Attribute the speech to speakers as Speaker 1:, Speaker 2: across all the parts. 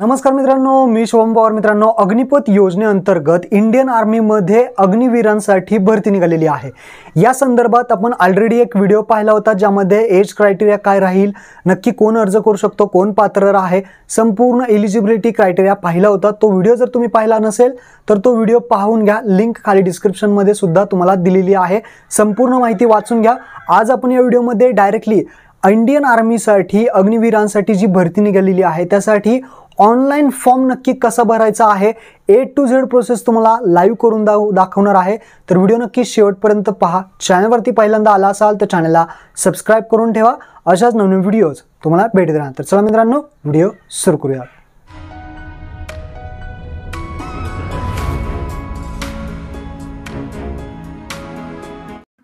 Speaker 1: नमस्कार मित्रांनो मी शुभम पवार मित्रांनो अग्निपथ योजनेअंतर्गत इंडियन आर्मीमध्ये अग्निवीरांसाठी भरती निघालेली आहे या संदर्भात आपण ऑलरेडी एक व्हिडिओ पाहिला होता ज्यामध्ये एज क्रायटेरिया काय राहील नक्की कोण अर्ज करू शकतो कोण पात्र आहे संपूर्ण एलिजिबिलिटी क्रायटेरिया पाहिला होता तो व्हिडिओ जर तुम्ही पाहिला नसेल तर तो व्हिडिओ पाहून घ्या लिंक खाली डिस्क्रिप्शनमध्ये सुद्धा तुम्हाला दिलेली आहे संपूर्ण माहिती वाचून घ्या आज आपण या व्हिडिओमध्ये डायरेक्टली इंडियन आर्मीसाठी अग्निवीरांसाठी जी भरती निघालेली आहे त्यासाठी ऑनलाईन फॉर्म नक्की कसा भरायचा आहे ए टू झेड प्रोसेस तुम्हाला लाईव्ह करून दा दाखवणार आहे तर व्हिडिओ नक्की शेवटपर्यंत पहा चॅनलवरती पहिल्यांदा आला असाल तर चॅनलला सबस्क्राईब करून ठेवा अशाच नवीन व्हिडिओज तुम्हाला भेट देणार तर चला मित्रांनो व्हिडिओ सुरू करूया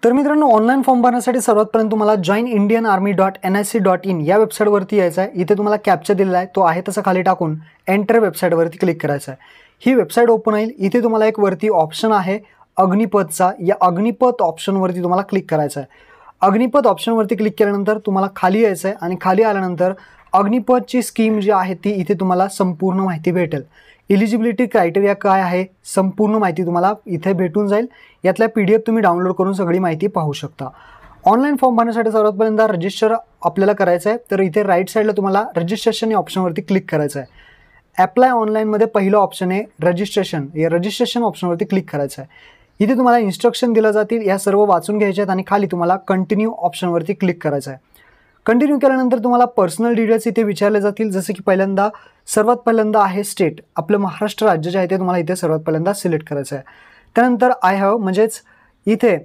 Speaker 1: तर मित्रांनो ऑनलाईन फॉर्म भरण्यासाठी सर्वातपर्यंत तुम्हाला join Indian army dot N I C dot in या वेबसाईटवरती यायचं आहे इथे तुम्हाला कॅप्चर दिलेला आहे तो आहे तसं खाली टाकून एंटर वेबसाईटवरती क्लिक करायचं आहे ही वेबसाईट ओपन होईल इथे तुम्हाला एक वरती ऑप्शन आहे अग्निपथचा या अग्निपथ ऑप्शनवरती तुम्हाला क्लिक करायचं आहे अग्निपथ ऑप्शनवरती क्लिक केल्यानंतर तुम्हाला खाली यायचं आहे आणि खाली आल्यानंतर अग्निपथची स्कीम जी आहे ती इथे तुम्हाला संपूर्ण माहिती भेटेल एलिजिबिलिटी क्रायटेरिया काय आहे संपूर्ण माहिती तुम्हाला इथे भेटून जाईल यातल्या पी डी एफ तुम्ही डाउनलोड करून सगळी माहिती पाहू शकता ऑनलाईन फॉर्म भरण्यासाठी सर्वात पहिल्यांदा रजिस्टर आपल्याला करायचं आहे तर इथे राईट साईडला तुम्हाला रजिस्ट्रेशन या ऑप्शनवरती क्लिक करायचं आहे ॲप्लाय ऑनलाईनमध्ये पहिलं ऑप्शन आहे रजिस्ट्रेशन या रजिस्ट्रेशन ऑप्शनवरती क्लिक करायचं आहे इथे तुम्हाला इन्स्ट्रक्शन दिलं जातील या सर्व वाचून घ्यायच्या आहेत आणि खाली तुम्हाला कंटिन्यू ऑप्शनवरती क्लिक करायचं आहे कंटिन्यू केल्यानंतर तुम्हाला पर्सनल डिटेल्स इथे विचारले जातील जसं की पहिल्यांदा सर्वात पहिल्यांदा आहे स्टेट आपलं महाराष्ट्र राज्य जे आहे ते तुम्हाला इथे सर्वात पहिल्यांदा सिलेक्ट करायचं आहे त्यानंतर आय हॅव म्हणजेच इथे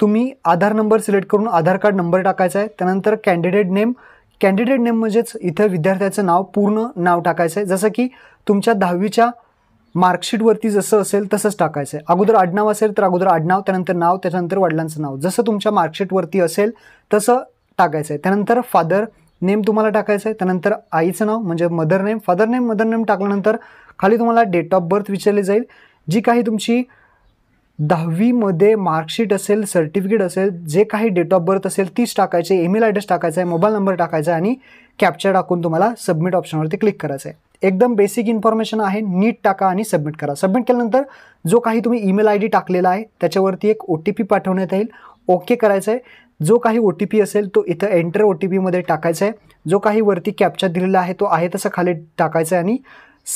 Speaker 1: तुम्ही आधार नंबर सिलेक्ट करून आधार कार्ड नंबर टाकायचा आहे त्यानंतर कॅन्डिडेट नेम कॅन्डिडेट नेम म्हणजेच इथं विद्यार्थ्याचं नाव पूर्ण नाव टाकायचं आहे जसं की तुमच्या दहावीच्या मार्कशीटवरती जसं असेल तसंच टाकायचं आहे अगोदर आडनाव असेल तर अगोदर आडनाव त्यानंतर नाव त्याच्यानंतर वडिलांचं नाव जसं तुमच्या मार्कशीटवरती असेल तसं टाकायचं आहे त्यानंतर फादर नेम तुम्हाला टाकायचं आहे त्यानंतर आईचं नाव म्हणजे mother name father name mother name टाकल्यानंतर खाली तुम्हाला डेट ऑफ बर्थ विचारली जाईल जी काही तुमची दहावीमध्ये मार्कशीट असेल सर्टिफिकेट असेल जे काही डेट ऑफ बर्थ असेल तीच टाकायचे ईमेल ॲड्रेस टाकायचा आहे मोबाईल नंबर टाकायचा आहे आणि कॅप्चर टाकून तुम्हाला सबमिट ऑप्शनवरती क्लिक करायचं आहे एकदम बेसिक इन्फॉर्मेशन आहे नीट टाका आणि सबमिट करा सबमिट केल्यानंतर जो काही तुम्ही ईमेल आय डी टाकलेला आहे त्याच्यावरती एक ओ टी पी पाठवण्यात येईल ओके करायचं आहे जो काही ओ टी पी असेल तो इथं एंटर ओ टी पीमध्ये टाकायचा आहे जो काही वरती कॅप्चर दिलेला आहे तो आहे तसं खाली टाकायचा आहे आणि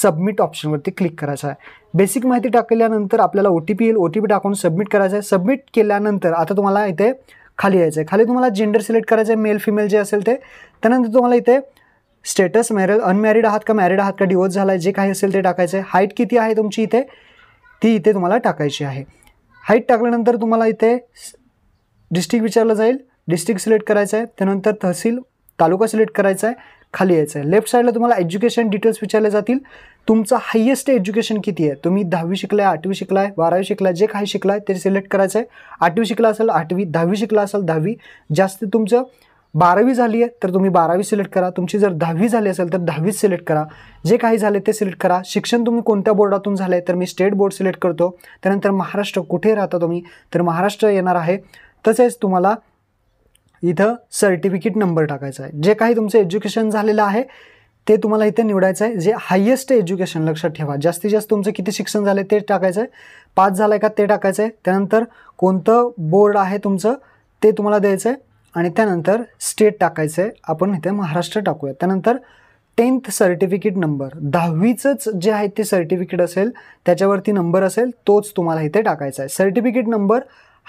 Speaker 1: सबमिट ऑप्शनवरती क्लिक करायचा आहे बेसिक माहिती टाकल्यानंतर आपल्याला ओ टी पी येईल ओ टी पी टाकून सबमिट करायचं आहे सबमिट केल्यानंतर आता तुम्हाला इथे खाली यायचं आहे खाली तुम्हाला जेंडर सिलेक्ट करायचं आहे मेल फिमेल जे असेल ते त्यानंतर तुम्हाला इथे स्टेटस मॅरिड अनमॅरिड आहात का मॅरिड आहात का डिवोर्स झाला आहे जे काही असेल ते टाकायचं आहे हाईट किती आहे तुमची इथे ती इथे तुम्हाला टाकायची आहे हाईट टाकल्यानंतर तुम्हाला इथे डिस्ट्रिक्ट विचारलं जाईल डिस्ट्रिक्ट सिलेक्ट करायचं आहे त्यानंतर तहसील तालुका सिलेक्ट करायचा आहे खाली यायचं आहे लेफ्ट साईडला तुम्हाला एज्युकेशन डिटेल्स विचारले जातील तुमचं हायेस्ट एज्युकेशन किती आहे तुम्ही दहावी शिकलाय आठवी शिकलाय बारावी शिकलाय जे काही शिकलाय ते सिलेक्ट करायचं आहे आठवी शिकला असेल आठवी दहावी शिकला असेल दहावी जास्त तुमचं बारावी झाली आहे तर तुम्ही बारावी सिलेक्ट करा तुमची जर दहावी झाली असेल तर दहावीच सिलेक्ट करा जे काही झाले ते सिलेक्ट करा शिक्षण तुम्ही कोणत्या बोर्डातून झालं आहे तर मी स्टेट बोर्ड सिलेक्ट करतो त्यानंतर महाराष्ट्र कुठे राहता तुम्ही तर महाराष्ट्र येणार आहे तसेच तुम्हाला इथं सर्टिफिकेट नंबर टाकायचा आहे जे काही तुमचं एज्युकेशन झालेलं आहे ते तुम्हाला इथे निवडायचं आहे जे हायेस्ट एज्युकेशन लक्षात ठेवा जास्तीत जास्त तुमचं किती शिक्षण झालं ते टाकायचं आहे पास झालं आहे का ते टाकायचं आहे त्यानंतर कोणतं बोर्ड आहे तुमचं ते तुम्हाला द्यायचं आहे आणि त्यानंतर स्टेट टाकायचं आहे आपण इथे महाराष्ट्र टाकूया त्यानंतर टेन्थ सर्टिफिकेट नंबर दहावीचंच जे आहे ते सर्टिफिकेट असेल त्याच्यावरती नंबर असेल तोच तुम्हाला इथे टाकायचा आहे सर्टिफिकेट नंबर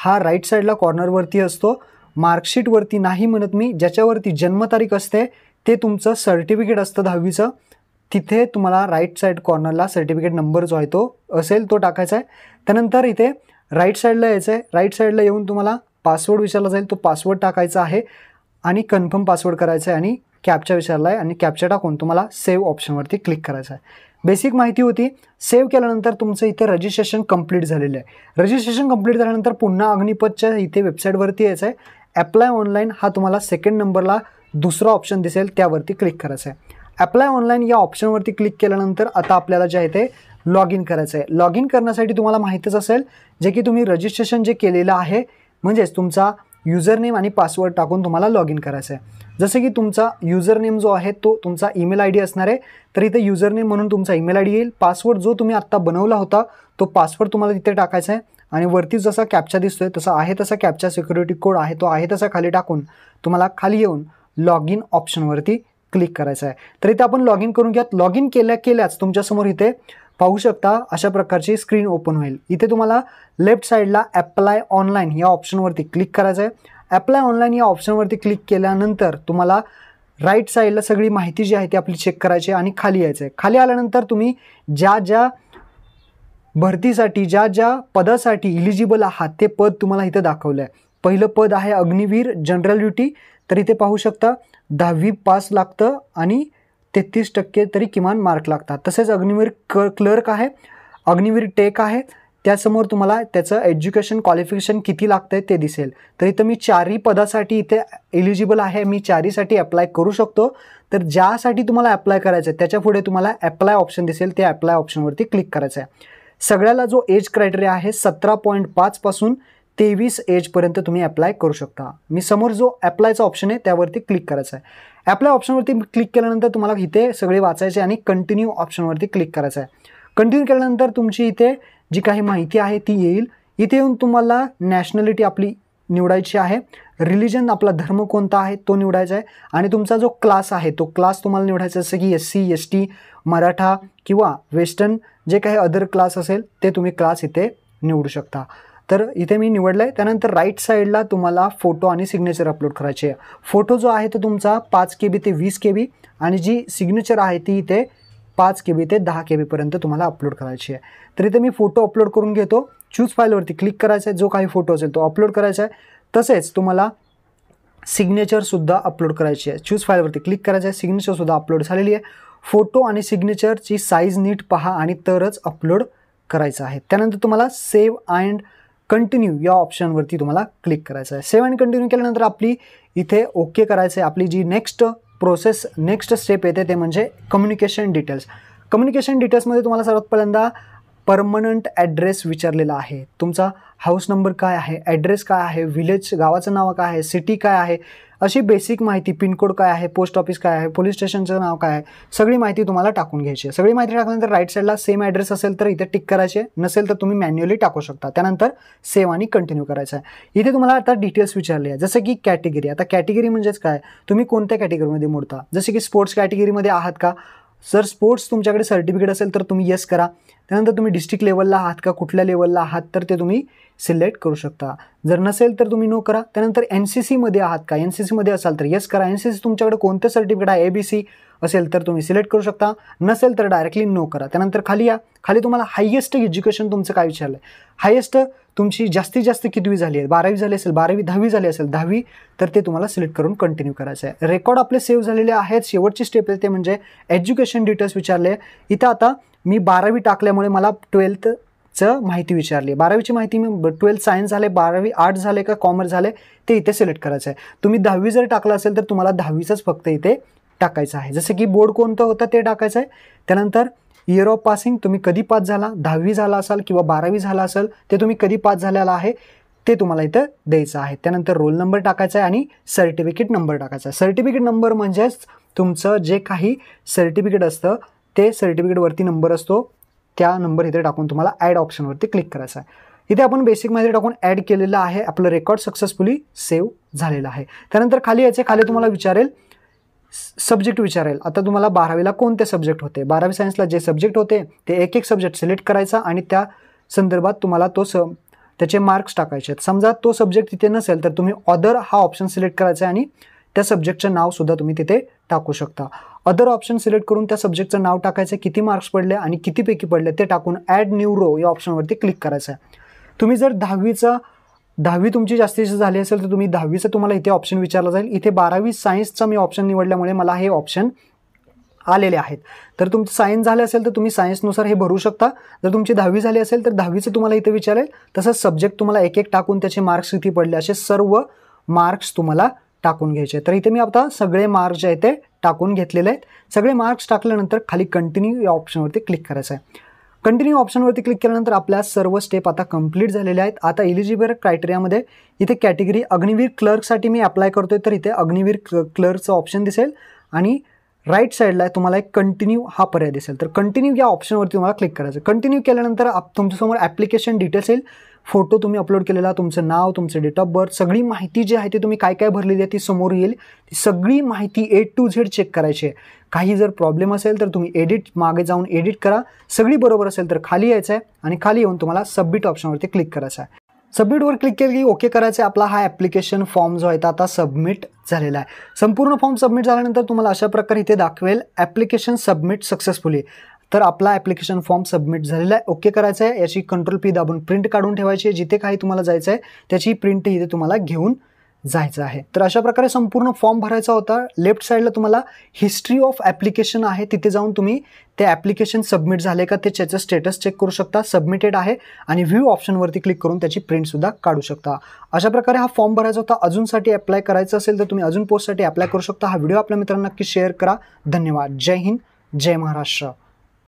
Speaker 1: हा राईट साईडला कॉर्नरवरती असतो मार्कशीटवरती नाही म्हणत मी ज्याच्यावरती जन्मतारीख असते ते तुमचं सर्टिफिकेट असतं दहावीचं तिथे तुम्हाला राईट साईड कॉर्नरला सर्टिफिकेट नंबर जो आहे तो असेल तो टाकायचा आहे त्यानंतर इथे राईट साईडला यायचं आहे राईट साईडला येऊन तुम्हाला पासवर्ड विचारला जाईल तो पासवर्ड टाकायचा आहे आणि कन्फर्म पासवर्ड करायचा आहे आणि कॅपचा विचारला आहे आणि कॅपचा टाकून तुम्हाला सेव्ह ऑप्शनवरती क्लिक करायचं आहे बेसिक माहिती होती सेव्ह केल्यानंतर तुमचं इथे रजिस्ट्रेशन कंप्लीट झालेलं आहे रजिस्ट्रेशन कंप्लीट झाल्यानंतर पुन्हा अग्निपथच्या इथे वेबसाईटवरती यायचं आहे ॲप्लाय ऑनलाईन हा तुम्हाला सेकंड नंबरला दुसरा ऑप्शन दिसेल त्यावरती क्लिक करायचं आहे ॲप्लाय ऑनलाईन या ऑप्शनवरती क्लिक केल्यानंतर आता आपल्याला जे आहे ते लॉग इन करायचं आहे लॉग इन करण्यासाठी तुम्हाला माहितीच असेल जे की तुम्ही रजिस्ट्रेशन जे केलेलं आहे म्हणजेच तुमचा युजर नेम आणि पासवर्ड टाकून तुम्हाला लॉग इन करायचं आहे जसं की तुमचा युजर नेम जो आहे तो तुमचा ईमेल आय डी असणार आहे तर इथे युजर नेम म्हणून तुमचा ईमेल आय डी येईल पासवर्ड जो तुम्ही आत्ता बनवला होता तो पासवर्ड तुम्हाला तिथे टाकायचा आहे आणि वरती जसा कॅप्चा दिसतोय तसा आहे तसा कॅप्चा सिक्युरिटी कोड आहे तो आहे तसा खाली टाकून तुम्हाला खाली येऊन लॉग इन ऑप्शनवरती क्लिक करायचं आहे तर इथे आपण लॉग इन करून घ्या लॉग इन केल्या केल्याच तुमच्यासमोर इथे पाहू शकता अशा प्रकारची स्क्रीन ओपन होईल इथे तुम्हाला लेफ्ट साईडला अप्लाय ऑनलाईन या ऑप्शनवरती क्लिक करायचं आहे ॲप्लाय ऑनलाईन या ऑप्शनवरती क्लिक केल्यानंतर तुम्हाला राईट साईडला सगळी माहिती जी आहे ती आपली चेक करायची आणि खाली यायचं आहे खाली आल्यानंतर तुम्ही ज्या ज्या भरतीसाठी ज्या ज्या पदासाठी इलिजिबल आहात ते पद तुम्हाला इथं दाखवलं आहे पहिलं पद आहे अग्निवीर जनरल ड्युटी तर इथे पाहू शकता दहावी पास लागतं आणि तेहतीस टक्के तरी किमान मार्क लागतात तसेच अग्निवीर क क्लर्क आहे अग्निवीर टेक आहे त्यासमोर तुम्हाला त्याचं एज्युकेशन क्वालिफिकेशन किती लागतं आहे ते दिसेल तर इथं मी चारही पदासाठी इथे एलिजिबल आहे मी चारीसाठी अप्लाय करू शकतो तर ज्यासाठी तुम्हाला अप्लाय करायचं आहे त्याच्या पुढे तुम्हाला अप्लाय ऑप्शन दिसेल ते अप्लाय ऑप्शनवरती क्लिक करायचं आहे सगळ्याला जो एज क्रायटेरिया आहे सतरा पॉईंट पाचपासून तेवीस एजपर्यंत तुम्ही अप्लाय करू शकता मी समोर जो अप्लायचा ऑप्शन आहे त्यावरती क्लिक करायचं आहे अप्लाय ऑप्शनवरती क्लिक केल्यानंतर तुम्हाला इथे सगळे वाचायचे आणि कंटिन्यू ऑप्शनवरती क्लिक करायचं आहे कंटिन्यू केल्यानंतर तुमची इथे जी काही माहिती आहे ती येईल इथे येऊन तुम्हाला नॅशनॅलिटी आपली निवडायची आहे रिलिजन आपला धर्म कोणता आहे तो निवडायचा आहे आणि तुमचा जो क्लास आहे तो क्लास तुम्हाला निवडायचा जसं की S C S T Maratha किंवा वेस्टर्न जे काही अदर क्लास असेल ते तुम्ही क्लास इथे निवडू शकता तर इथे मी निवडलं आहे त्यानंतर राईट साईडला तुम्हाला फोटो आणि सिग्नेचर अपलोड करायचे आहे फोटो जो आहे तो तुमचा पाच के बी ते वीस के बी आणि जी सिग्नेचर आहे ती इथे पाच के बी ते दहा के बीपर्यंत तुम्हाला अपलोड करायची आहे तर इथे मी फोटो अपलोड करून घेतो चूज फाईलवरती क्लिक करायचा आहे जो काही फोटो असेल तो अपलोड करायचा आहे तसेच तुम्हाला सिग्नेचरसुद्धा अपलोड करायची आहे चूज फाईलवरती क्लिक करायचं आहे सिग्नेचरसुद्धा अपलोड झालेली आहे फोटो आणि सिग्नेचरची साईज नीट पहा आणि तरच अपलोड करायचं आहे त्यानंतर तुम्हाला सेव्ह अँड कंटिन्यू या ऑप्शनवरती तुम्हाला क्लिक करायचं आहे सेव्ह अँड कंटिन्यू केल्यानंतर आपली इथे ओके करायचं आहे आपली जी नेक्स्ट प्रोसेस नेक्स्ट स्टेप येते ते म्हणजे कम्युनिकेशन डिटेल्स कम्युनिकेशन डिटेल्समध्ये तुम्हाला सर्वात पहिल्यांदा परमनंट ॲड्रेस विचारलेला आहे तुमचा हाऊस नंबर काय आहे ॲड्रेस काय आहे व्हिलेज गावाचं नाव काय आहे सिटी काय आहे अशी बेसिक माहिती पिनकोड काय आहे पोस्ट ऑफिस काय आहे पोलीस स्टेशनचं नाव काय आहे सगळी माहिती तुम्हाला टाकून घ्यायची आहे सगळी माहिती टाकल्यानंतर राईट साईडला सेम ॲड्रेस असेल तर इथे टिक करायचे नसेल तर तुम्ही मॅन्युअली टाकू शकता त्यानंतर सेव आणि कंटिन्यू करायचं आहे इथे तुम्हाला आता डिटेल्स विचारले आहे जसं की कॅटेगरी आता कॅटेगरी म्हणजेच काय तुम्ही कोणत्या कॅटेगरीमध्ये मोडता जसे की स्पोर्ट्स कॅटेगरीमध्ये आहात का जर स्पोर्ट्स तुमच्याकडे सर्टिफिकेट असेल तर तुम्ही येस करा त्यानंतर तुम्ही डिस्ट्रिक्ट लेवलला आहात का कुठल्या लेवलला आहात तर ते तुम्ही सिलेक्ट करू शकता जर नसेल तर तुम्ही नो करा त्यानंतर एन सी सीमध्ये आहात का एन सी सीमध्ये असाल तर येस करा एन सी सी तुमच्याकडे कोणतं सर्टिफिकेट आहे ए बी सी असेल तर तुम्ही सिलेक्ट करू शकता नसेल तर डायरेक्टली नो करा त्यानंतर खाली या खाली तुम्हाला हायेस्ट एज्युकेशन तुमचं काय विचारलं आहे हायेस्ट तुमची जास्तीत जास्त कितवी झाली आहे बारावी झाली असेल बारावी दहावी झाली असेल दहावी तर ते तुम्हाला सिलेक्ट करून कंटिन्यू करायचं आहे रेकॉर्ड आपले सेव्ह झालेले आहेत शेवटची स्टेप आहे ते म्हणजे एज्युकेशन डिटेल्स विचारले इथं आता मी बारावी टाकल्यामुळे मला ट्वेल्थचं माहिती विचारली बारावीची माहिती मी ट्वेल्थ सायन्स झाले बारावी आर्ट झाले का कॉमर्स झाले ते इथे सिलेक्ट करायचं आहे तुम्ही दहावी जर टाकलं असेल तर तुम्हाला दहावीचंच फक्त इथे टाकायचं आहे जसं की बोर्ड कोणतं होतं ते टाकायचं आहे त्यानंतर इयर ऑफ पासिंग तुम्ही कधी पास झाला दहावी झाला असाल किंवा बारावी झाला असाल ते तुम्ही कधी पास झालेला आहे ते तुम्हाला इथं द्यायचं आहे त्यानंतर रोल नंबर टाकायचा आहे आणि सर्टिफिकेट नंबर टाकायचा आहे सर्टिफिकेट नंबर म्हणजेच तुमचं जे काही सर्टिफिकेट असतं ते सर्टिफिकेटवरती नंबर असतो त्या नंबर इथे टाकून तुम्हाला ॲड ऑप्शनवरती क्लिक करायचं आहे इथे आपण बेसिक माहिती टाकून ॲड केलेलं आहे आपलं रेकॉर्ड सक्सेसफुली सेव्ह झालेलं आहे त्यानंतर खाली याचे खाली तुम्हाला विचारेल सब्जेक्ट विचारेल आता तुम्हाला बारावीला कोणते सब्जेक्ट होते बारावी सायन्सला जे सब्जेक्ट होते ते एक एक सब्जेक्ट सिलेक्ट करायचा आणि त्या संदर्भात तुम्हाला तो स त्याचे मार्क्स टाकायचे आहेत समजा तो सब्जेक्ट तिथे नसेल तर तुम्ही ऑदर हा ऑप्शन सिलेक्ट करायचा आहे आणि त्या सब्जेक्टचं नावसुद्धा तुम्ही तिथे टाकू शकता अदर ऑप्शन सिलेक्ट करून त्या सब्जेक्टचं नाव टाकायचं किती मार्क्स पडले आणि कितीपैकी पडले ते टाकून ॲड न्यू रो या ऑप्शनवरती क्लिक करायचं आहे तुम्ही जर दहावीचा दहावी तुमची जास्त झाली असेल तर तुम्ही दहावीचं तुम्हाला इथे ऑप्शन विचारला जाईल इथे बारावी सायन्सचा मी ऑप्शन निवडल्यामुळे मला हे ऑप्शन आलेले आहेत तर तुमचं सायन्स झाले असेल तर तुम्ही सायन्सनुसार हे भरू शकता जर तुमची दहावी झाली असेल तर दहावीचं तुम्हाला इथे विचारेल तसंच सब्जेक्ट तुम्हाला एक एक टाकून त्याचे मार्क्स किती पडले असे सर्व मार्क्स तुम्हाला टाकून घ्यायचे तर इथे मी आता सगळे मार्क्स जे आहेत ते टाकून घेतलेले आहेत सगळे मार्क्स टाकल्यानंतर खाली कंटिन्यू या ऑप्शनवरती क्लिक करायचं आहे कंटिन्यू ऑप्शनवरती क्लिक केल्यानंतर आपल्या सर्व स्टेप आता कंप्लीट झालेल्या आहेत आता एलिजिबल क्रायटेरियामध्ये इथे कॅटेगरी अग्निवीर क्लर्कसाठी मी अप्लाय करतोय तर इथे अग्निवीर क्ल क्लर्कचं ऑप्शन दिसेल आणि राईट साईडला तुम्हाला एक कंटिन्यू हा पर्याय दिसेल तर कंटिन्यू या ऑप्शनवरती तुम्हाला क्लिक करायचं कंटिन्यू केल्यानंतर आप तुमच्यासमोर ॲप्लिकेशन डिटेल्स येईल फोटो तुम्ही अपलोड केलेला तुमचं नाव तुमचं डेट ऑफ बर्थ सगळी माहिती जी आहे ती तुम्ही काय काय भरलेली आहे ती समोर येईल ती सगळी माहिती ए टू झेड चेक करायची आहे काही जर प्रॉब्लेम असेल तर तुम्ही एडिट मागे जाऊन एडिट करा सगळी बरोबर असेल तर खाली यायचं आहे आणि खाली येऊन तुम्हाला सबमिट ऑप्शनवरती क्लिक करायचं आहे सबमिटवर क्लिक केलं की ओके करायचं आपला हा ॲप्लिकेशन फॉर्म जो आहे तो आता सबमिट झालेला आहे संपूर्ण फॉर्म सबमिट झाल्यानंतर तुम्हाला अशा प्रकारे इथे दाखवेल ॲप्लिकेशन सबमिट सक्सेसफुली तर आपला ॲप्लिकेशन फॉर्म सबमिट झालेला आहे ओके करायचं आहे याची कंट्रोल पी दाबून प्रिंट काढून ठेवायची आहे जिथे काही तुम्हाला जायचं आहे त्याची प्रिंट इथे तुम्हाला घेऊन जायचं आहे तर अशा प्रकारे संपूर्ण फॉर्म भरायचा होता लेफ्ट साईडला तुम्हाला हिस्ट्री ऑफ ॲप्लिकेशन आहे तिथे जाऊन तुम्ही ते ॲप्लिकेशन सबमिट झाले का ते त्याचं स्टेटस चेक करू शकता सबमिटेड आहे आणि व्ह्यू ऑप्शनवरती क्लिक करून त्याची प्रिंटसुद्धा काढू शकता अशा प्रकारे हा फॉर्म भरायचा होता अजूनसाठी अप्लाय करायचं असेल तर तुम्ही अजून पोस्टसाठी अप्लाय करू शकता हा व्हिडिओ आपल्या मित्रांना नक्की शेअर करा धन्यवाद जय हिंद जय महाराष्ट्र